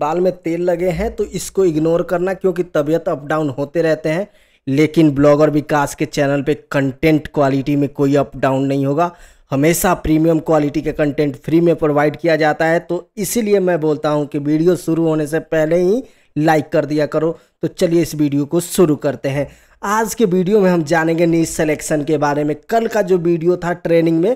बाल में तेल लगे हैं तो इसको इग्नोर करना क्योंकि तबीयत अप डाउन होते रहते हैं लेकिन ब्लॉगर विकास के चैनल पे कंटेंट क्वालिटी में कोई अप डाउन नहीं होगा हमेशा प्रीमियम क्वालिटी के कंटेंट फ्री में प्रोवाइड किया जाता है तो इसीलिए मैं बोलता हूँ कि वीडियो शुरू होने से पहले ही लाइक कर दिया करो तो चलिए इस वीडियो को शुरू करते हैं आज के वीडियो में हम जानेंगे नीज सेलेक्शन के बारे में कल का जो वीडियो था ट्रेनिंग में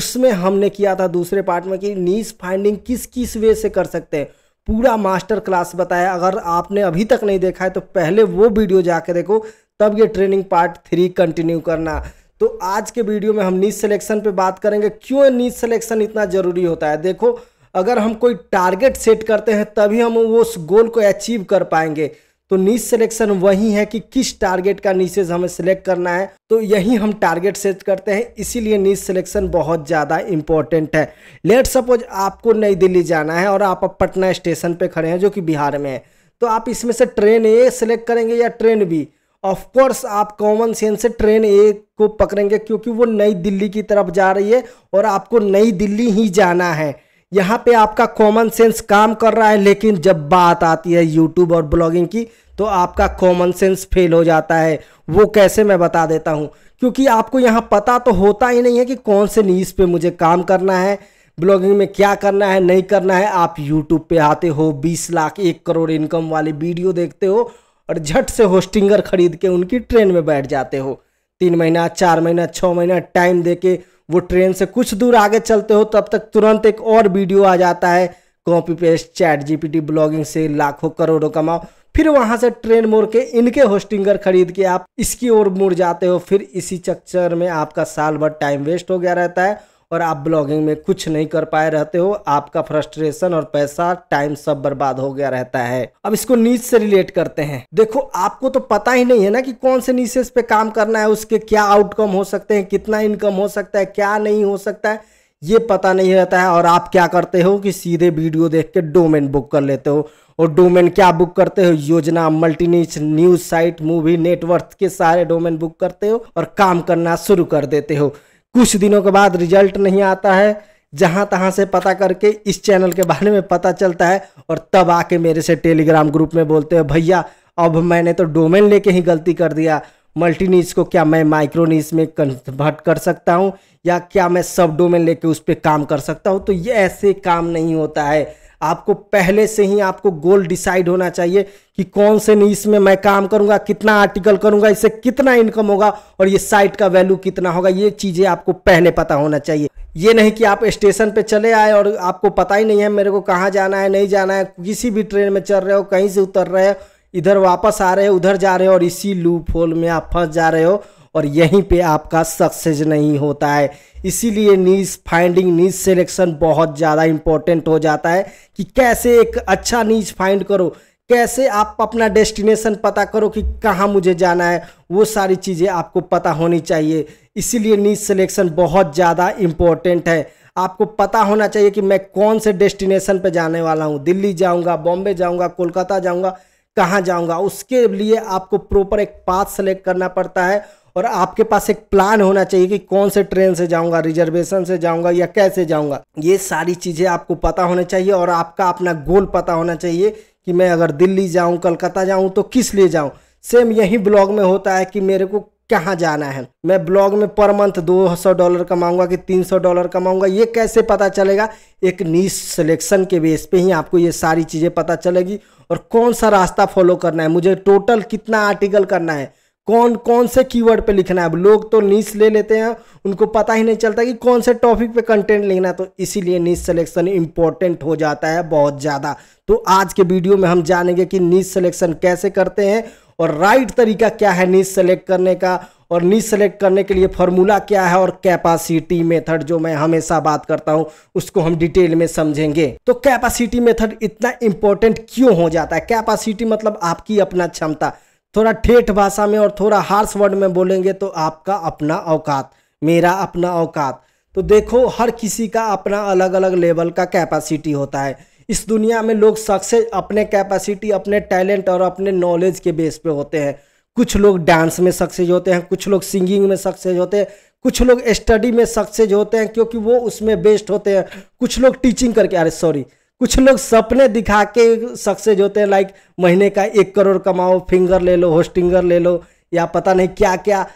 उसमें हमने किया था दूसरे पार्ट में कि नीज फाइंडिंग किस किस वे से कर सकते हैं पूरा मास्टर क्लास बताया अगर आपने अभी तक नहीं देखा है तो पहले वो वीडियो जाके देखो तब ये ट्रेनिंग पार्ट थ्री कंटिन्यू करना तो आज के वीडियो में हम नीच सिलेक्शन पे बात करेंगे क्यों नीच सिलेक्शन इतना ज़रूरी होता है देखो अगर हम कोई टारगेट सेट करते हैं तभी हम उस गोल को अचीव कर पाएंगे तो नीच सिलेक्शन वही है कि किस टारगेट का नीचेज हमें सिलेक्ट करना है तो यही हम टारगेट सेट करते हैं इसीलिए नीच सिलेक्शन बहुत ज़्यादा इंपॉर्टेंट है लेट सपोज आपको नई दिल्ली जाना है और आप अब पटना स्टेशन पे खड़े हैं जो कि बिहार में है तो आप इसमें से ट्रेन ए सिलेक्ट करेंगे या ट्रेन बी ऑफकोर्स आप कॉमन सेंस से ट्रेन ए को पकड़ेंगे क्योंकि वो नई दिल्ली की तरफ जा रही है और आपको नई दिल्ली ही जाना है यहाँ पे आपका कॉमन सेंस काम कर रहा है लेकिन जब बात आती है यूट्यूब और ब्लॉगिंग की तो आपका कॉमन सेंस फेल हो जाता है वो कैसे मैं बता देता हूँ क्योंकि आपको यहाँ पता तो होता ही नहीं है कि कौन से नीज पे मुझे काम करना है ब्लॉगिंग में क्या करना है नहीं करना है आप यूट्यूब पे आते हो 20 लाख एक करोड़ इनकम वाली वीडियो देखते हो और झट से होस्टिंगर खरीद के उनकी ट्रेन में बैठ जाते हो तीन महीना चार महीना छः महीना टाइम दे के वो ट्रेन से कुछ दूर आगे चलते हो तब तक तुरंत एक और वीडियो आ जाता है copy paste chat GPT blogging से लाखों करोड़ों कमाओ फिर वहां से ट्रेन मोड़ के इनके होस्टिंगर खरीद के आप इसकी ओर मुड़ जाते हो फिर इसी चक्कर में आपका साल भर टाइम वेस्ट हो गया रहता है और आप ब्लॉगिंग में कुछ नहीं कर पाए रहते हो आपका फ्रस्ट्रेशन और पैसा टाइम सब बर्बाद हो गया रहता है अब इसको नीच से रिलेट करते हैं देखो आपको तो पता ही नहीं है ना कि कौन से नीसेस पे काम करना है उसके क्या आउटकम हो सकते हैं कितना इनकम हो सकता है क्या नहीं हो सकता है ये पता नहीं रहता है और आप क्या करते हो कि सीधे वीडियो देख के डोमेन बुक कर लेते हो और डोमेन क्या बुक करते हो योजना multi niche news site movie net worth के सारे डोमेन बुक करते हो और काम करना शुरू कर देते हो कुछ दिनों के बाद रिजल्ट नहीं आता है जहाँ तहाँ से पता करके इस चैनल के बारे में पता चलता है और तब आके मेरे से टेलीग्राम ग्रुप में बोलते हैं भैया अब मैंने तो डोमेन लेके ही गलती कर दिया मल्टीनीज को क्या मैं माइक्रोनीज में कन्वर्ट कर सकता हूँ या क्या मैं सब डोमेन लेके उस पर काम कर सकता हूँ तो ये ऐसे काम नहीं होता है आपको पहले से ही आपको गोल डिसाइड होना चाहिए कि कौन से नीस में मैं काम करूंगा कितना आर्टिकल करूंगा इससे कितना इनकम होगा और ये साइट का वैल्यू कितना होगा ये चीज़ें आपको पहले पता होना चाहिए ये नहीं कि आप स्टेशन पे चले आए और आपको पता ही नहीं है मेरे को कहाँ जाना है नहीं जाना है किसी भी ट्रेन में चल रहे हो कहीं से उतर रहे हो इधर वापस आ रहे हो उधर जा रहे हो और इसी लूप होल में आप फंस जा रहे हो और यहीं पे आपका सक्सेस नहीं होता है इसीलिए नीज फाइंडिंग नीज सिलेक्शन बहुत ज़्यादा इम्पोर्टेंट हो जाता है कि कैसे एक अच्छा नीज फाइंड करो कैसे आप अपना डेस्टिनेशन पता करो कि कहाँ मुझे जाना है वो सारी चीज़ें आपको पता होनी चाहिए इसीलिए नीच सिलेक्शन बहुत ज़्यादा इम्पोर्टेंट है आपको पता होना चाहिए कि मैं कौन से डेस्टिनेशन पर जाने वाला हूँ दिल्ली जाऊँगा बॉम्बे जाऊँगा कोलकाता जाऊँगा कहाँ जाऊँगा उसके लिए आपको प्रॉपर एक पाथ सेलेक्ट करना पड़ता है और आपके पास एक प्लान होना चाहिए कि कौन से ट्रेन से जाऊंगा रिजर्वेशन से जाऊंगा या कैसे जाऊंगा ये सारी चीज़ें आपको पता होना चाहिए और आपका अपना गोल पता होना चाहिए कि मैं अगर दिल्ली जाऊँ कलकत्ता जाऊँ तो किस लिए जाऊँ सेम यही ब्लॉग में होता है कि मेरे को कहाँ जाना है मैं ब्लॉग में पर मंथ 200 डॉलर कमाऊंगा कि 300 डॉलर कमाऊंगा ये कैसे पता चलेगा एक नीच सिलेक्शन के बेस पे ही आपको ये सारी चीज़ें पता चलेगी और कौन सा रास्ता फॉलो करना है मुझे टोटल कितना आर्टिकल करना है कौन कौन से कीवर्ड पे लिखना है अब लोग तो नीच ले लेते हैं उनको पता ही नहीं चलता कि कौन से टॉपिक पे कंटेंट लिखना है तो इसीलिए नीच सिलेक्शन इम्पोर्टेंट हो जाता है बहुत ज़्यादा तो आज के वीडियो में हम जानेंगे कि नीच सिलेक्शन कैसे करते हैं और राइट तरीका क्या है नीच सेलेक्ट करने का और नीच सेलेक्ट करने के लिए फॉर्मूला क्या है और कैपेसिटी मेथड जो मैं हमेशा बात करता हूँ उसको हम डिटेल में समझेंगे तो कैपेसिटी मेथड इतना इंपॉर्टेंट क्यों हो जाता है कैपेसिटी मतलब आपकी अपना क्षमता थोड़ा ठेठ भाषा में और थोड़ा हार्श वर्ड में बोलेंगे तो आपका अपना औकात मेरा अपना औकात तो देखो हर किसी का अपना अलग अलग लेवल का कैपेसिटी होता है इस दुनिया में लोग सक्सेस अपने कैपेसिटी अपने टैलेंट और अपने नॉलेज के बेस पे होते हैं कुछ लोग डांस में सक्सेस होते हैं कुछ लोग सिंगिंग में सक्सेस होते हैं कुछ लोग स्टडी में सक्सेस होते हैं क्योंकि वो उसमें बेस्ट होते हैं कुछ लोग टीचिंग करके अरे सॉरी कुछ लोग सपने दिखा के सक्सेस होते हैं लाइक महीने का एक करोड़ कमाओ फिंगर ले लो होस्टिंगर ले लो या पता नहीं क्या क्या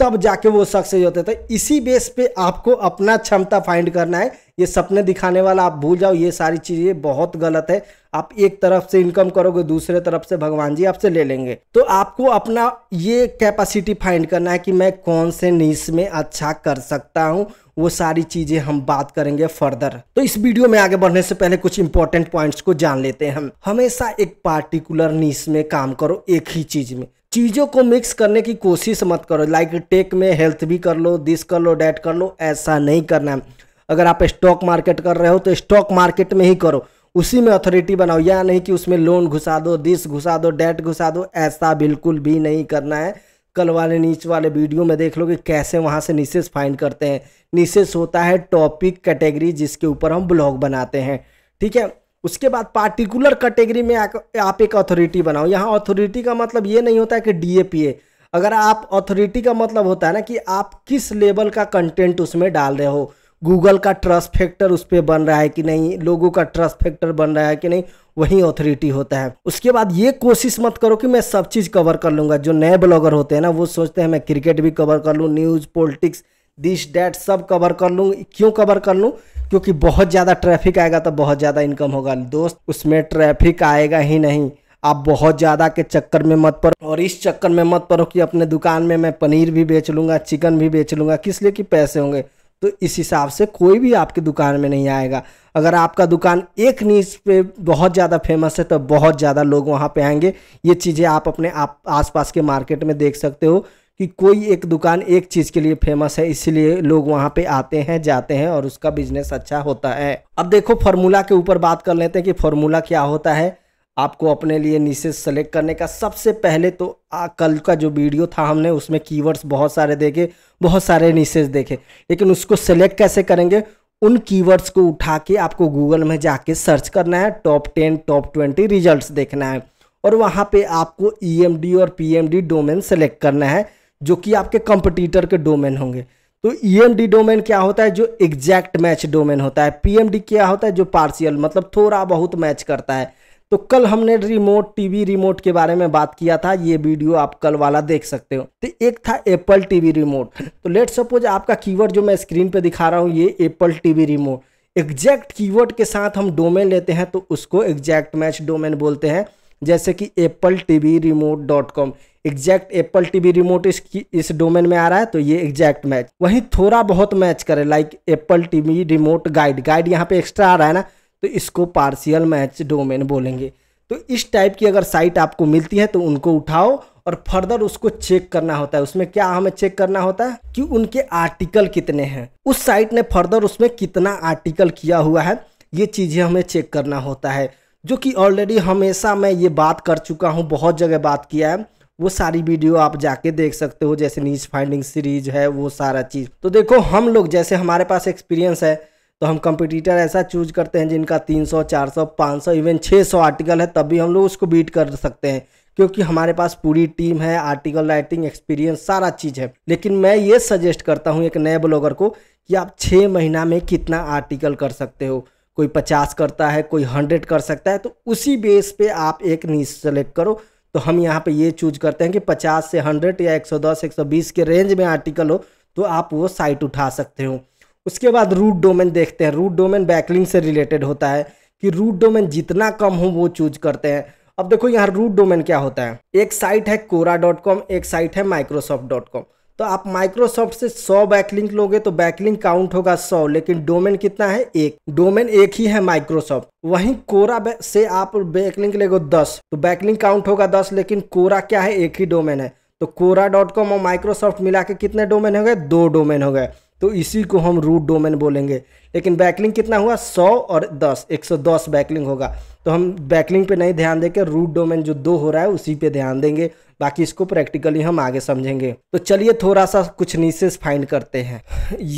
तब जाके वो सक्सेस होते तो इसी बेस पे आपको अपना क्षमता फाइंड करना है ये सपने दिखाने वाला आप भूल जाओ ये सारी चीज़ें बहुत गलत है आप एक तरफ से इनकम करोगे दूसरे तरफ से भगवान जी आपसे ले लेंगे तो आपको अपना ये कैपेसिटी फाइंड करना है कि मैं कौन से नीस में अच्छा कर सकता हूँ वो सारी चीज़ें हम बात करेंगे फर्दर तो इस वीडियो में आगे बढ़ने से पहले कुछ इंपॉर्टेंट पॉइंट्स को जान लेते हैं हम हमेशा एक पार्टिकुलर नीस में काम करो एक ही चीज़ में चीज़ों को मिक्स करने की कोशिश मत करो लाइक टेक में हेल्थ भी कर लो दिस कर लो डेट कर लो ऐसा नहीं करना है अगर आप स्टॉक मार्केट कर रहे हो तो स्टॉक मार्केट में ही करो उसी में अथॉरिटी बनाओ या नहीं कि उसमें लोन घुसा दो दिस घुसा दो डेट घुसा दो ऐसा बिल्कुल भी नहीं करना है कल वाले नीचे वाले वीडियो में देख लो कि कैसे वहाँ से निशेष फाइंड करते हैं निशेष होता है टॉपिक कैटेगरी जिसके ऊपर हम ब्लॉग बनाते हैं ठीक है उसके बाद पार्टिकुलर कैटेगरी में आप एक अथॉरिटी बनाओ यहाँ अथॉरिटी का मतलब ये नहीं होता है कि डी अगर आप अथॉरिटी का मतलब होता है ना कि आप किस लेवल का कंटेंट उसमें डाल रहे हो गूगल का ट्रस्ट फैक्टर उस पर बन रहा है कि नहीं लोगों का ट्रस्ट फैक्टर बन रहा है कि नहीं वही ऑथोरिटी होता है उसके बाद ये कोशिश मत करो कि मैं सब चीज़ कवर कर लूँगा जो नए ब्लॉगर होते हैं ना वो सोचते हैं मैं क्रिकेट भी कवर कर लूँ न्यूज़ पॉलिटिक्स दिस डैट सब कवर कर लूँ क्यों कवर कर लूँ क्योंकि बहुत ज़्यादा ट्रैफिक आएगा तो बहुत ज़्यादा इनकम होगा दोस्त उसमें ट्रैफिक आएगा ही नहीं आप बहुत ज़्यादा के चक्कर में मत पड़ो और इस चक्कर में मत पड़ो कि अपने दुकान में मैं पनीर भी बेच लूँगा चिकन भी बेच लूँगा किस लिए कि पैसे होंगे तो इस हिसाब से कोई भी आपकी दुकान में नहीं आएगा अगर आपका दुकान एक नीच पे बहुत ज़्यादा फेमस है तो बहुत ज़्यादा लोग वहाँ पे आएंगे ये चीज़ें आप अपने आप आसपास के मार्केट में देख सकते हो कि कोई एक दुकान एक चीज़ के लिए फेमस है इसीलिए लोग वहाँ पे आते हैं जाते हैं और उसका बिजनेस अच्छा होता है अब देखो फार्मूला के ऊपर बात कर लेते हैं कि फार्मूला क्या होता है आपको अपने लिए नीसेज सेलेक्ट करने का सबसे पहले तो आ, कल का जो वीडियो था हमने उसमें कीवर्ड्स बहुत सारे देखे बहुत सारे नीसेज देखे लेकिन उसको सेलेक्ट कैसे करेंगे उन कीवर्ड्स को उठा के आपको गूगल में जाके सर्च करना है top ten top twenty results देखना है और वहाँ पे आपको ई e और पी डोमेन सेलेक्ट करना है जो कि आपके कंपटीटर के डोमेन होंगे तो ई e डोमेन क्या होता है जो एग्जैक्ट मैच डोमेन होता है पी क्या होता है जो पार्शियल मतलब थोड़ा बहुत मैच करता है तो कल हमने रिमोट टीवी रिमोट के बारे में बात किया था ये वीडियो आप कल वाला देख सकते हो तो एक था एप्पल टीवी रिमोट तो लेट सपोज आपका कीवर्ड जो मैं स्क्रीन पे दिखा रहा हूँ ये Apple TV remote exact keyword के साथ हम डोमेन लेते हैं तो उसको एग्जैक्ट मैच डोमेन बोलते हैं जैसे कि Apple TV remote dot com exact Apple TV remote इस इस डोमेन में आ रहा है तो ये एग्जैक्ट मैच वहीं थोड़ा बहुत मैच करे like Apple TV remote guide guide यहाँ पे एक्स्ट्रा आ रहा है ना तो इसको पार्शियल मैच डोमेन बोलेंगे तो इस टाइप की अगर साइट आपको मिलती है तो उनको उठाओ और फर्दर उसको चेक करना होता है उसमें क्या हमें चेक करना होता है कि उनके आर्टिकल कितने हैं उस साइट ने फर्दर उसमें कितना आर्टिकल किया हुआ है ये चीज़ें हमें चेक करना होता है जो कि ऑलरेडी हमेशा मैं ये बात कर चुका हूँ बहुत जगह बात किया है वो सारी वीडियो आप जाके देख सकते हो जैसे नीच फाइंडिंग सीरीज है वो सारा चीज़ तो देखो हम लोग जैसे हमारे पास एक्सपीरियंस है तो हम कंपटीटर ऐसा चूज करते हैं जिनका 300, 400, 500 इवन 600 आर्टिकल है तब भी हम लोग उसको बीट कर सकते हैं क्योंकि हमारे पास पूरी टीम है आर्टिकल राइटिंग एक्सपीरियंस सारा चीज़ है लेकिन मैं ये सजेस्ट करता हूँ एक नए ब्लॉगर को कि आप छः महीना में कितना आर्टिकल कर सकते हो कोई पचास करता है कोई हंड्रेड कर सकता है तो उसी बेस पे आप एक नीच सेलेक्ट करो तो हम यहाँ पे ये चूज करते हैं कि पचास से हंड्रेड या सौ बीस के रेंज में आर्टिकल हो तो आप वो साइट उठा सकते हो उसके बाद रूट डोमेन देखते हैं रूट डोमेन बैकलिंग से रिलेटेड होता है कि रूट डोमेन जितना कम हो वो चूज करते हैं अब देखो यहाँ रूट डोमेन क्या होता है एक साइट है कोरा डॉट कॉम एक साइट है माइक्रोसॉफ्ट डॉट कॉम तो आप माइक्रोसॉफ्ट से 100 बैकलिंक लोगे तो बैकलिंक काउंट होगा 100 लेकिन डोमेन कितना है एक डोमेन एक ही है माइक्रोसॉफ्ट वहीं कोरा से आप बैकलिंक लेगो 10 तो बैकलिंक काउंट होगा 10 लेकिन कोरा क्या है एक ही डोमेन है तो कोरा डॉट कॉम और माइक्रोसॉफ्ट मिला के कितने डोमेन हो गए दो डोमेन हो गए तो इसी को हम रूट डोमेन बोलेंगे लेकिन बैकलिंग कितना हुआ 100 और 10 110 बैकलिंग होगा तो हम बैकलिंग पे नहीं ध्यान देकर रूट डोमेन जो दो हो रहा है उसी पे ध्यान देंगे बाकी इसको प्रैक्टिकली हम आगे समझेंगे तो चलिए थोड़ा सा कुछ नीसेस फाइंड करते हैं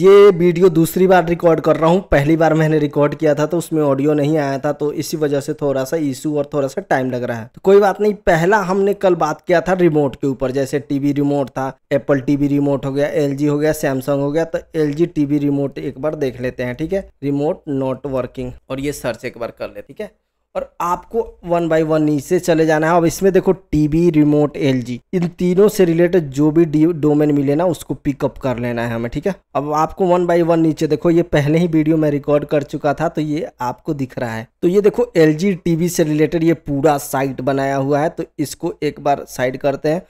ये वीडियो दूसरी बार रिकॉर्ड कर रहा हूँ पहली बार मैंने रिकॉर्ड किया था तो उसमें ऑडियो नहीं आया था तो इसी वजह से थोड़ा सा इशू और थोड़ा सा टाइम लग रहा है तो कोई बात नहीं पहला हमने कल बात किया था रिमोट के ऊपर जैसे टीवी रिमोट था एप्पल टीवी रिमोट हो गया एल हो गया सैमसंग हो गया तो एल टीवी रिमोट एक बार देख लेते हैं ठीक है रिमोट नॉट वर्किंग और ये सर्च एक बार कर ले ठीक है और आपको वन बाई वन नीचे चले जाना है अब इसमें देखो टीवी रिमोट एलजी इन तीनों से रिलेटेड जो भी डोमेन मिले ना उसको पिकअप कर लेना है हमें ठीक है अब आपको वन बाई वन नीचे देखो ये पहले ही वीडियो में रिकॉर्ड कर चुका था तो ये आपको दिख रहा है तो ये देखो एल टीवी से रिलेटेड ये पूरा साइट बनाया हुआ है तो इसको एक बार साइड करते हैं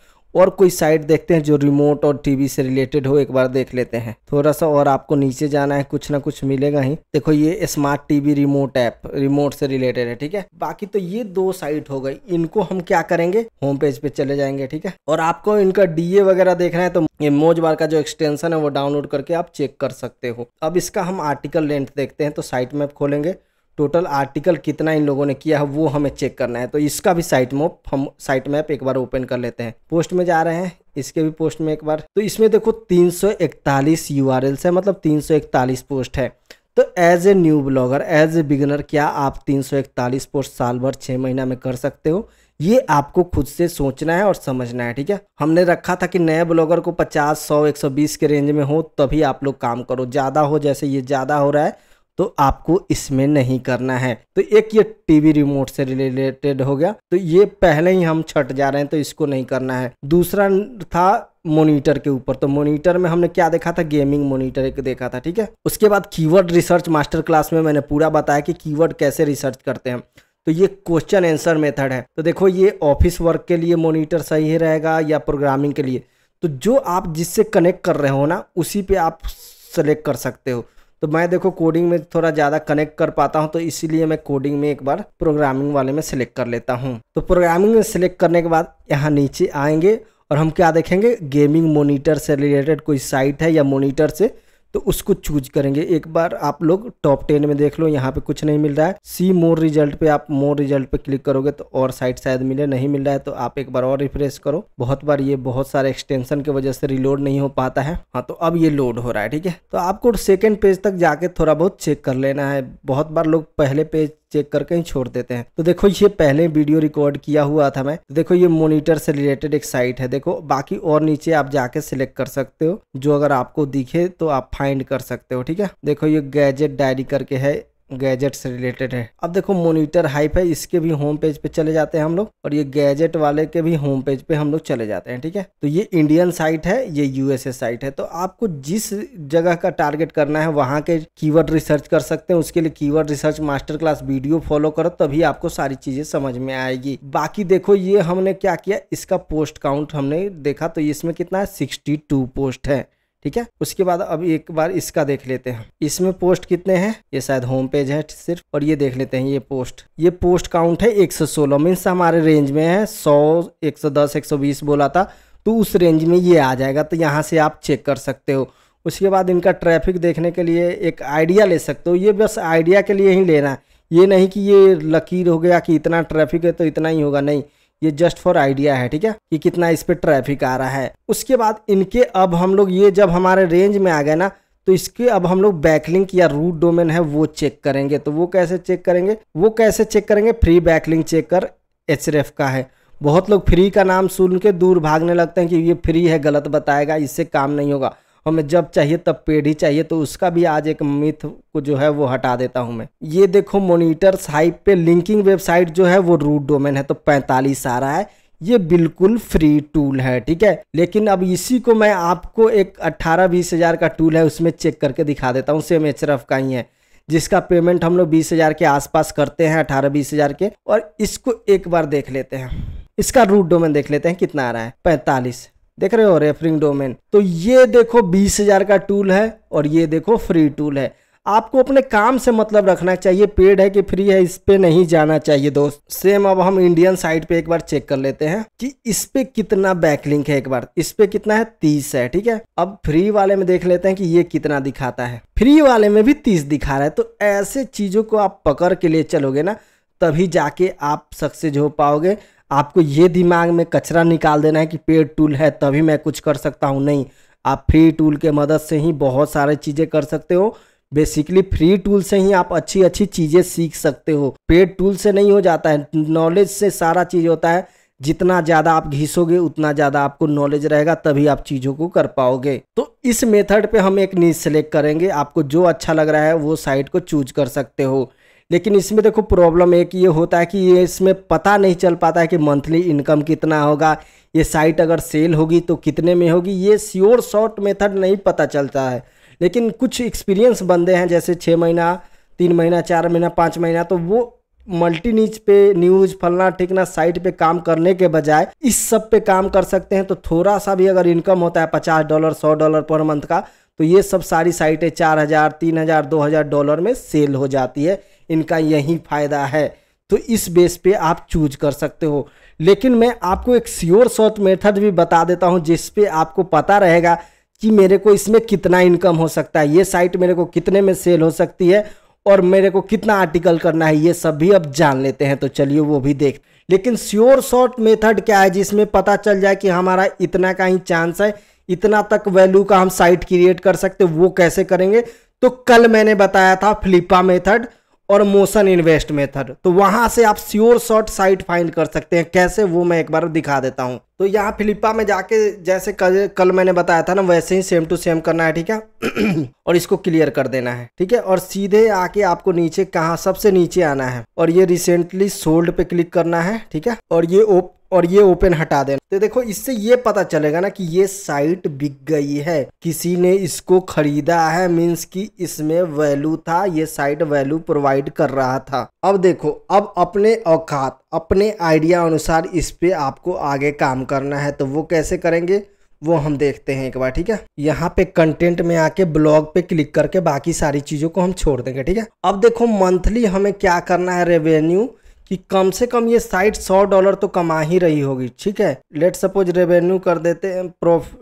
और कोई साइट देखते हैं जो रिमोट और टीवी से रिलेटेड हो एक बार देख लेते हैं थोड़ा सा और आपको नीचे जाना है कुछ ना कुछ मिलेगा ही देखो ये smart TV remote app remote से रिलेटेड है ठीक है बाकी तो ये दो साइट हो गई इनको हम क्या करेंगे होम पेज पे चले जाएंगे ठीक है और आपको इनका डीए वगैरह देखना है तो ये मोज बार का जो एक्सटेंशन है वो डाउनलोड करके आप चेक कर सकते हो अब इसका हम आर्टिकल लेंथ देखते हैं तो साइट मैप खोलेंगे टोटल आर्टिकल कितना इन लोगों ने किया है वो हमें चेक करना है तो इसका भी साइट मोप हम साइट मैप एक बार ओपन कर लेते हैं पोस्ट में जा रहे हैं इसके भी पोस्ट में एक बार तो इसमें देखो 341 यूआरएल्स है मतलब 341 पोस्ट है तो as a new blogger as a beginner क्या आप 341 पोस्ट साल भर छः महीना में कर सकते हो ये आपको खुद से सोचना है और समझना है ठीक है हमने रखा था कि नए ब्लॉगर को 50, 100, 120 के रेंज में हो तभी आप लोग काम करो ज़्यादा हो जैसे ये ज़्यादा हो रहा है तो आपको इसमें नहीं करना है तो एक ये टीवी रिमोट से रिलेटेड हो गया तो ये पहले ही हम छट जा रहे हैं तो इसको नहीं करना है दूसरा था मोनिटर के ऊपर तो मोनीटर में हमने क्या देखा था गेमिंग मोनिटर एक देखा था ठीक है उसके बाद कीवर्ड रिसर्च मास्टर क्लास में मैंने पूरा बताया कि कीवर्ड कैसे रिसर्च करते हैं तो ये क्वेश्चन आंसर मेथड है तो देखो ये ऑफिस वर्क के लिए मोनिटर सही रहेगा या प्रोग्रामिंग के लिए तो जो आप जिससे कनेक्ट कर रहे हो ना उसी पे आप सेलेक्ट कर सकते हो तो मैं देखो कोडिंग में थोड़ा ज़्यादा कनेक्ट कर पाता हूँ तो इसीलिए मैं कोडिंग में एक बार प्रोग्रामिंग वाले में सेलेक्ट कर लेता हूँ तो प्रोग्रामिंग में सेलेक्ट करने के बाद यहाँ नीचे आएंगे और हम क्या देखेंगे गेमिंग मोनिटर से रिलेटेड कोई साइट है या मोनिटर से तो उसको चूज करेंगे एक बार आप लोग टॉप टेन में देख लो यहाँ पे कुछ नहीं मिल रहा है सी मोर रिजल्ट पे आप मोर रिजल्ट पे क्लिक करोगे तो और साइट शायद मिले नहीं मिल रहा है तो आप एक बार और रिफ्रेश करो बहुत बार ये बहुत सारे एक्सटेंशन की वजह से रिलोड नहीं हो पाता है हाँ तो अब ये लोड हो रहा है ठीक है तो आपको सेकेंड पेज तक जाके थोड़ा बहुत चेक कर लेना है बहुत बार लोग पहले पेज चेक करके ही छोड़ देते हैं तो देखो ये पहले वीडियो रिकॉर्ड किया हुआ था मैं तो देखो ये मोनिटर से रिलेटेड एक साइट है देखो बाकी और नीचे आप जाके सिलेक्ट कर सकते हो जो अगर आपको दिखे तो आप फाइंड कर सकते हो ठीक है देखो ये गैजेट डायरी करके है गैजेट से रिलेटेड है अब देखो मोनिटर हाइप है इसके भी होम पेज पे चले जाते हैं हम लोग और ये गैजेट वाले के भी होम पेज पे हम लोग चले जाते हैं ठीक है तो ये इंडियन साइट है ये यूएसए साइट है तो आपको जिस जगह का टारगेट करना है वहाँ के कीवर्ड रिसर्च कर सकते हैं उसके लिए keyword research master class video follow करो तभी आपको सारी चीजें समझ में आएगी बाकी देखो ये हमने क्या किया इसका पोस्ट काउंट हमने देखा तो इसमें कितना है सिक्सटी पोस्ट है ठीक है उसके बाद अब एक बार इसका देख लेते हैं इसमें पोस्ट कितने हैं ये शायद होम पेज है सिर्फ और ये देख लेते हैं ये पोस्ट ये पोस्ट काउंट है 116 सौ सोलह मीन्स हमारे रेंज में है 100 110 120 बोला था तो उस रेंज में ये आ जाएगा तो यहाँ से आप चेक कर सकते हो उसके बाद इनका ट्रैफिक देखने के लिए एक आइडिया ले सकते हो ये बस आइडिया के लिए ही लेना है ये नहीं कि ये लकीर हो गया कि इतना ट्रैफिक है तो इतना ही होगा नहीं ये जस्ट फॉर आइडिया है ठीक है कि कितना इस पर ट्रैफिक आ रहा है उसके बाद इनके अब हम लोग ये जब हमारे रेंज में आ गए ना तो इसके अब हम लोग बैकलिंक या रूट डोमेन है वो चेक करेंगे तो वो कैसे चेक करेंगे वो कैसे चेक करेंगे फ्री बैकलिंक चेक कर एच का है बहुत लोग फ्री का नाम सुन के दूर भागने लगते हैं कि ये फ्री है गलत बताएगा इससे काम नहीं होगा हमें जब चाहिए तब पेड़ ही चाहिए तो उसका भी आज एक मिथ को जो है वो हटा देता हूँ मैं ये देखो मोनिटर साइट पे लिंकिंग वेबसाइट जो है वो रूट डोमेन है तो पैंतालीस आ रहा है ये बिल्कुल फ्री टूल है ठीक है लेकिन अब इसी को मैं आपको एक अट्ठारह बीस हज़ार का टूल है उसमें चेक करके दिखा देता हूँ सेम एच का ही है जिसका पेमेंट हम लोग बीस हज़ार के आसपास करते हैं अठारह बीस हज़ार के और इसको एक बार देख लेते हैं इसका रूट डोमेन देख लेते हैं कितना आ रहा है पैंतालीस देख रहे हो रेफरिंग डोमेन तो ये देखो बीस हजार का टूल है और ये देखो फ्री टूल है आपको अपने काम से मतलब रखना चाहिए पेड है कि फ्री है इस पे नहीं जाना चाहिए दोस्त सेम अब हम इंडियन साइट पे एक बार चेक कर लेते हैं कि इस पे कितना बैकलिंक है एक बार इस पे कितना है तीस है ठीक है अब फ्री वाले में देख लेते हैं कि ये कितना दिखाता है फ्री वाले में भी तीस दिखा रहा है तो ऐसे चीजों को आप पकड़ के लिए चलोगे ना तभी जाके आप सक्सेस हो पाओगे आपको ये दिमाग में कचरा निकाल देना है कि पेड टूल है तभी मैं कुछ कर सकता हूँ नहीं आप फ्री टूल के मदद से ही बहुत सारे चीज़ें कर सकते हो बेसिकली फ्री टूल से ही आप अच्छी अच्छी चीज़ें सीख सकते हो पेड टूल से नहीं हो जाता है नॉलेज से सारा चीज़ होता है जितना ज़्यादा आप घिसोगे उतना ज़्यादा आपको नॉलेज रहेगा तभी आप चीज़ों को कर पाओगे तो इस मेथड पे हम एक नीच सेलेक्ट करेंगे आपको जो अच्छा लग रहा है वो साइट को चूज कर सकते हो लेकिन इसमें देखो प्रॉब्लम एक ये होता है कि ये इसमें पता नहीं चल पाता है कि मंथली इनकम कितना होगा ये साइट अगर सेल होगी तो कितने में होगी ये श्योर शॉर्ट मेथड नहीं पता चलता है लेकिन कुछ एक्सपीरियंस बंदे हैं जैसे छः महीना तीन महीना चार महीना पाँच महीना तो वो मल्टी नीच पे न्यूज फलना ठिकना साइट पे काम करने के बजाय इस सब पे काम कर सकते हैं तो थोड़ा सा भी अगर इनकम होता है पचास डॉलर सौ डॉलर पर मंथ का तो ये सब सारी साइटें चार हज़ार तीन हज़ार दो हज़ार डॉलर में सेल हो जाती है इनका यही फ़ायदा है तो इस बेस पे आप चूज कर सकते हो लेकिन मैं आपको एक स्योर शॉर्ट मेथड भी बता देता हूँ जिस पे आपको पता रहेगा कि मेरे को इसमें कितना इनकम हो सकता है ये साइट मेरे को कितने में सेल हो सकती है और मेरे को कितना आर्टिकल करना है ये सब भी अब जान लेते हैं तो चलिए वो भी देख लेकिन स्योर शॉर्ट मेथड क्या है जिसमें पता चल जाए कि हमारा इतना का ही चांस है इतना तक वैल्यू का हम साइट क्रिएट कर सकते वो कैसे करेंगे तो कल मैंने बताया था फ्लिपा मेथड और मोशन इन्वेस्ट मेथड तो वहां से आप श्योर शॉर्ट साइट फाइंड कर सकते हैं कैसे वो मैं एक बार दिखा देता हूं तो यहाँ फ्लिपा में जाके जैसे कल कल मैंने बताया था ना वैसे ही सेम टू सेम करना है ठीक है और इसको क्लियर कर देना है ठीक है और सीधे आके आपको नीचे कहा सबसे नीचे आना है और ये रिसेंटली सोल्ड पे क्लिक करना है ठीक है और ये ओप और ये ओपन हटा देना तो देखो इससे ये पता चलेगा ना कि ये साइट बिक गई है किसी ने इसको खरीदा है मीन्स कि इसमें वैल्यू था ये साइट वैल्यू प्रोवाइड कर रहा था अब देखो अब अपने औकात अपने आइडिया अनुसार इस पे आपको आगे काम करना है तो वो कैसे करेंगे वो हम देखते हैं एक बार ठीक है यहाँ पे कंटेंट में आके ब्लॉग पे क्लिक करके बाकी सारी चीज़ों को हम छोड़ देंगे ठीक है अब देखो मंथली हमें क्या करना है रेवेन्यू कि कम से कम ये साइट सौ डॉलर तो कमा ही रही होगी ठीक है लेट सपोज रेवेन्यू कर देते हैं प्रोफ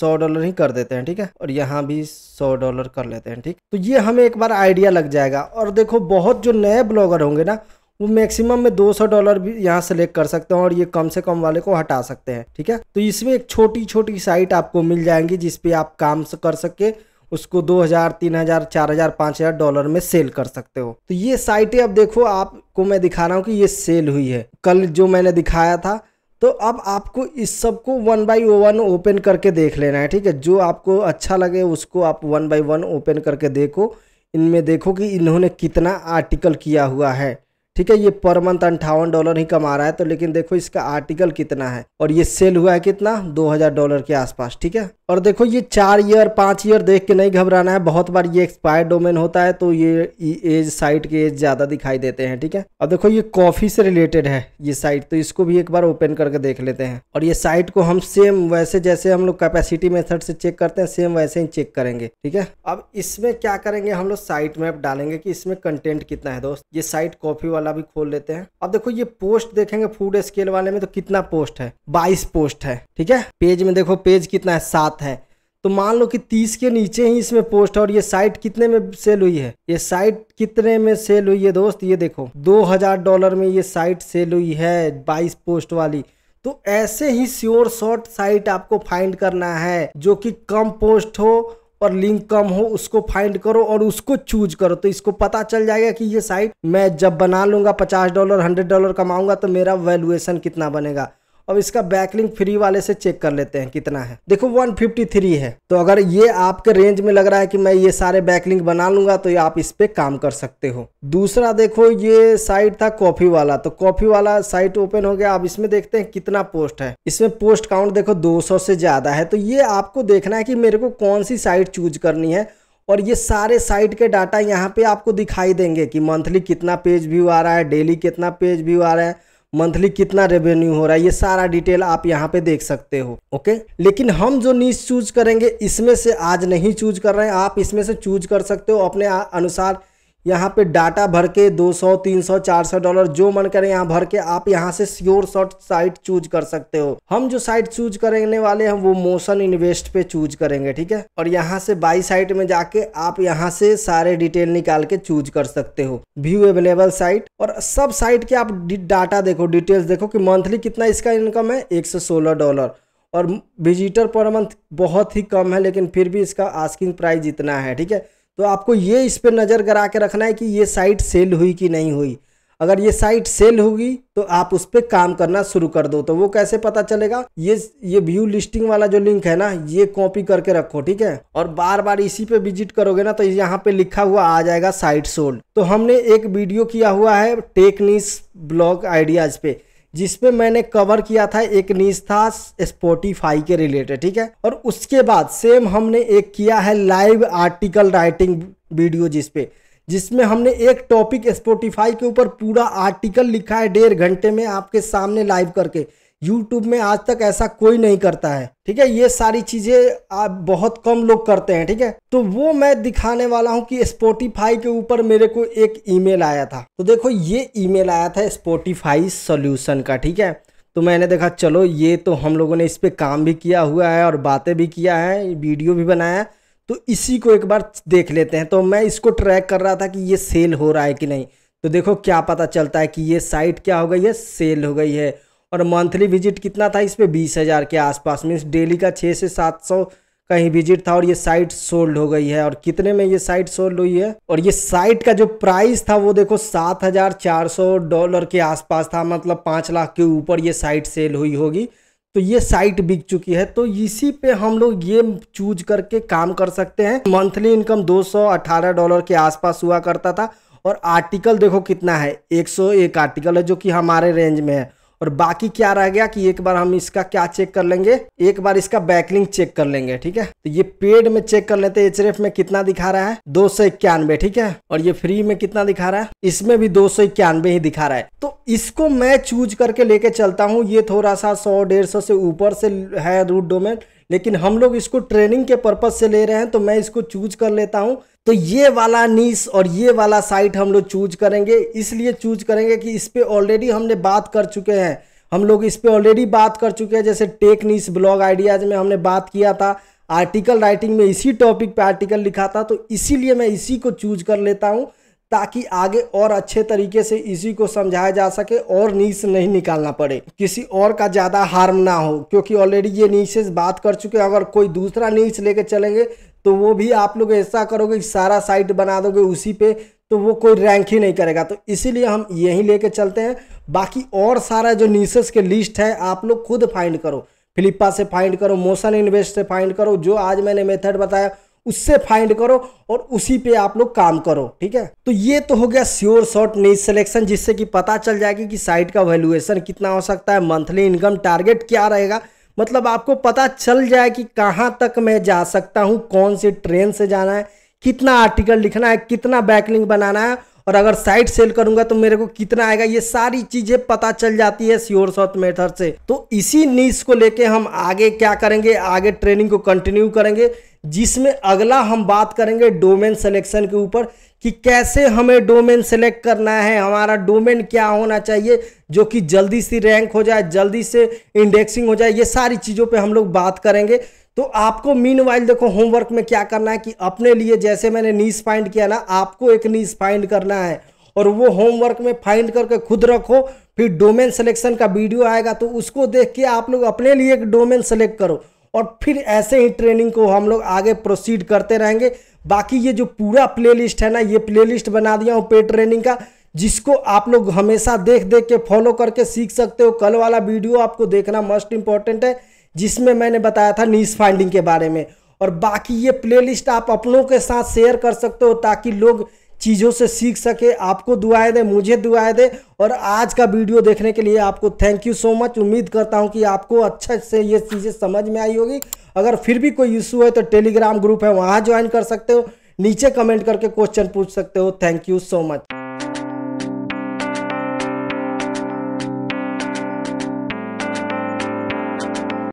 सौ डॉलर ही कर देते हैं ठीक है और यहाँ भी सौ डॉलर कर लेते हैं ठीक तो ये हमें एक बार आइडिया लग जाएगा और देखो बहुत जो नए ब्लॉगर होंगे ना वो मैक्सिमम में 200 डॉलर भी यहाँ सेलेक्ट कर सकते हैं और ये कम से कम वाले को हटा सकते हैं ठीक है तो इसमें एक छोटी छोटी साइट आपको मिल जाएंगी जिसपे आप काम कर सके उसको दो हज़ार तीन हज़ार चार हज़ार पाँच हज़ार डॉलर में सेल कर सकते हो तो ये साइटें अब देखो आपको मैं दिखा रहा हूँ कि ये सेल हुई है कल जो मैंने दिखाया था तो अब आपको इस सब को वन बाई वन ओपन करके देख लेना है ठीक है जो आपको अच्छा लगे उसको आप वन बाई वन ओपन करके देखो इनमें देखो कि इन्होंने कितना आर्टिकल किया हुआ है ठीक है ये पर मंथ अंठावन डॉलर ही कमा रहा है तो लेकिन देखो इसका आर्टिकल कितना है और ये सेल हुआ है कितना 2000 डॉलर के आसपास ठीक है और देखो ये चार ईयर पाँच ईयर देख के नहीं घबराना है बहुत बार ये एक्सपायर डोमेन होता है तो ये एज साइट के एज ज़्यादा दिखाई देते हैं ठीक है अब देखो ये कॉफ़ी से रिलेटेड है ये साइट तो इसको भी एक बार ओपन करके देख लेते हैं और ये साइट को हम सेम वैसे जैसे हम लोग कैपेसिटी मेथड से चेक करते हैं सेम वैसे ही चेक करेंगे ठीक है अब इसमें क्या करेंगे हम लोग साइट मैप डालेंगे कि इसमें कंटेंट कितना है दोस्त ये साइट कॉफ़ी वाला भी खोल लेते हैं अब देखो ये पोस्ट देखेंगे फूड स्केल वाले में तो कितना पोस्ट है बाईस पोस्ट है ठीक है पेज में देखो पेज कितना है सात सात है तो मान लो कि तीस के नीचे ही इसमें पोस्ट है और ये साइट कितने में सेल हुई है ये साइट कितने में सेल हुई है दोस्त ये देखो दो हजार डॉलर में ये साइट सेल हुई है बाईस पोस्ट वाली तो ऐसे ही श्योर शॉर्ट साइट आपको फाइंड करना है जो कि कम पोस्ट हो और लिंक कम हो उसको फाइंड करो और उसको चूज करो तो इसको पता चल जाएगा कि ये साइट मैं जब बना लूंगा पचास डॉलर हंड्रेड डॉलर कमाऊंगा तो मेरा वैल्यूएशन कितना बनेगा अब इसका बैकलिंग फ्री वाले से चेक कर लेते हैं कितना है देखो 153 है तो अगर ये आपके रेंज में लग रहा है कि मैं ये सारे बैकलिंग बना लूंगा तो ये आप इस पे काम कर सकते हो दूसरा देखो ये साइट था कॉफी वाला तो कॉफी वाला साइट ओपन हो गया अब इसमें देखते हैं कितना पोस्ट है इसमें पोस्ट काउंट देखो सौ से ज़्यादा है तो ये आपको देखना है कि मेरे को कौन सी साइट चूज करनी है और ये सारे साइट के डाटा यहाँ पे आपको दिखाई देंगे कि मंथली कितना पेज व्यू आ रहा है डेली कितना पेज व्यू आ रहा है मंथली कितना रेवेन्यू हो रहा है ये सारा डिटेल आप यहाँ पे देख सकते हो ओके लेकिन हम जो नीच चूज करेंगे इसमें से आज नहीं चूज कर रहे हैं आप इसमें से चूज कर सकते हो अपने अनुसार यहाँ पे डाटा भर के 200, 300, 400 डॉलर जो मन करे यहाँ भर के आप यहाँ से श्योर शॉर्ट साइट चूज कर सकते हो हम जो साइट चूज करने वाले हैं वो मोशन इन्वेस्ट पे चूज करेंगे ठीक है और यहाँ से बाई साइट में जाके आप यहाँ से सारे डिटेल निकाल के चूज कर सकते हो व्यू अवेलेबल साइट और सब साइट के आप डाटा देखो डिटेल्स देखो कि मंथली कितना इसका इनकम है एक डॉलर और विजिटर पर मंथ बहुत ही कम है लेकिन फिर भी इसका आस्किंग प्राइस इतना है ठीक है तो आपको ये इस पर नज़र करा के रखना है कि ये साइट सेल हुई कि नहीं हुई अगर ये साइट सेल होगी तो आप उस पर काम करना शुरू कर दो तो वो कैसे पता चलेगा ये ये व्यू लिस्टिंग वाला जो लिंक है ना ये कॉपी करके रखो ठीक है और बार बार इसी पे विजिट करोगे ना तो यहाँ पे लिखा हुआ आ जाएगा साइट सोल्ड तो हमने एक वीडियो किया हुआ है टेक्निस ब्लॉग आइडियाज पे जिसमें मैंने कवर किया था एक नीज था स्पोटिफाई के रिलेटेड ठीक है और उसके बाद सेम हमने एक किया है लाइव आर्टिकल राइटिंग वीडियो जिसपे जिसमें हमने एक टॉपिक स्पोटिफाई के ऊपर पूरा आर्टिकल लिखा है डेढ़ घंटे में आपके सामने लाइव करके यूट्यूब में आज तक ऐसा कोई नहीं करता है ठीक है ये सारी चीज़ें आप बहुत कम लोग करते हैं ठीक है तो वो मैं दिखाने वाला हूँ कि स्पोटिफाई के ऊपर मेरे को एक ईमेल आया था तो देखो ये ईमेल आया था स्पोटिफाई सोल्यूशन का ठीक है तो मैंने देखा चलो ये तो हम लोगों ने इस पर काम भी किया हुआ है और बातें भी किया है वीडियो भी बनाया है तो इसी को एक बार देख लेते हैं तो मैं इसको ट्रैक कर रहा था कि ये सेल हो रहा है कि नहीं तो देखो क्या पता चलता है कि ये साइट क्या हो गई है सेल हो गई है और मंथली विजिट कितना था इस पर बीस हज़ार के आसपास मीन्स डेली का छः से सात सौ कहीं विजिट था और ये साइट सोल्ड हो गई है और कितने में ये साइट सोल्ड हुई है और ये साइट का जो प्राइस था वो देखो सात हजार चार सौ डॉलर के आसपास था मतलब पाँच लाख के ऊपर ये साइट सेल हुई होगी तो ये साइट बिक चुकी है तो इसी पे हम लोग ये चूज करके काम कर सकते हैं मंथली इनकम दो डॉलर के आसपास हुआ करता था और आर्टिकल देखो कितना है एक आर्टिकल है जो कि हमारे रेंज में है और बाकी क्या रह गया कि एक बार हम इसका क्या चेक कर लेंगे एक बार इसका बैकलिंग चेक कर लेंगे ठीक है तो ये पेड में चेक कर लेते हैं एच में कितना दिखा रहा है दो ठीक है और ये फ्री में कितना दिखा रहा है इसमें भी दो ही दिखा रहा है तो इसको मैं चूज करके लेके चलता हूँ ये थोड़ा सा सौ डेढ़ से ऊपर से है रूट डोमेन लेकिन हम लोग इसको ट्रेनिंग के पर्पज से ले रहे हैं तो मैं इसको चूज कर लेता हूँ तो ये वाला नीस और ये वाला साइट हम लोग चूज करेंगे इसलिए चूज करेंगे कि इस पर ऑलरेडी हमने बात कर चुके हैं हम लोग इस पर ऑलरेडी बात कर चुके हैं जैसे टेक नीस ब्लॉग आइडियाज़ में हमने बात किया था आर्टिकल राइटिंग में इसी टॉपिक पे आर्टिकल लिखा था तो इसीलिए मैं इसी को चूज कर लेता हूँ ताकि आगे और अच्छे तरीके से इसी को समझाया जा सके और नीस नहीं निकालना पड़े किसी और का ज़्यादा हार्म ना हो क्योंकि ऑलरेडी ये नीसेस बात कर चुके हैं अगर कोई दूसरा नीच लेके चलेंगे तो वो भी आप लोग ऐसा करोगे सारा साइट बना दोगे उसी पे तो वो कोई रैंक ही नहीं करेगा तो इसीलिए हम यही लेके चलते हैं बाकी और सारा जो नीसेस के लिस्ट है आप लोग खुद फाइंड करो फ्लिपा से फाइंड करो मोशन इन्वेस्ट से फाइंड करो जो आज मैंने मेथड बताया उससे फाइंड करो और उसी पे आप लोग काम करो ठीक है तो ये तो हो गया श्योर शॉर्ट नीच सिलेक्शन जिससे कि पता चल जाएगी कि साइट का वैल्यूएशन कितना हो सकता है मंथली इनकम टारगेट क्या रहेगा मतलब आपको पता चल जाए कि कहाँ तक मैं जा सकता हूँ कौन से ट्रेन से जाना है कितना आर्टिकल लिखना है कितना बैकलिंग बनाना है और अगर साइड सेल करूंगा तो मेरे को कितना आएगा ये सारी चीज़ें पता चल जाती है श्योर शॉर्ट मेथड से तो इसी नीस को लेके हम आगे क्या करेंगे आगे ट्रेनिंग को कंटिन्यू करेंगे जिसमें अगला हम बात करेंगे डोमेन सेलेक्शन के ऊपर कि कैसे हमें डोमेन सेलेक्ट करना है हमारा डोमेन क्या होना चाहिए जो कि जल्दी से रैंक हो जाए जल्दी से इंडेक्सिंग हो जाए ये सारी चीज़ों पे हम लोग बात करेंगे तो आपको मीन वाइल देखो होमवर्क में क्या करना है कि अपने लिए जैसे मैंने नीस फाइंड किया ना आपको एक नीस फाइंड करना है और वो होमवर्क में फाइंड करके खुद रखो फिर डोमेन सिलेक्शन का वीडियो आएगा तो उसको देख के आप लोग अपने लिए एक डोमेन सेलेक्ट करो और फिर ऐसे ही ट्रेनिंग को हम लोग आगे प्रोसीड करते रहेंगे बाकी ये जो पूरा प्लेलिस्ट है ना ये प्लेलिस्ट बना दिया हूँ पे ट्रेनिंग का जिसको आप लोग हमेशा देख देख के फॉलो करके सीख सकते हो कल वाला वीडियो आपको देखना मोस्ट इंपॉर्टेंट है जिसमें मैंने बताया था नीस फाइंडिंग के बारे में और बाकी ये प्लेलिस्ट आप अपनों के साथ शेयर कर सकते हो ताकि लोग चीज़ों से सीख सके आपको दुआएं दें मुझे दुआएं दें और आज का वीडियो देखने के लिए आपको थैंक यू सो मच उम्मीद करता हूँ कि आपको अच्छे से ये चीज़ें समझ में आई होगी अगर फिर भी कोई इशू है तो टेलीग्राम ग्रुप है वहाँ ज्वाइन कर सकते हो नीचे कमेंट करके क्वेश्चन पूछ सकते हो थैंक यू सो मच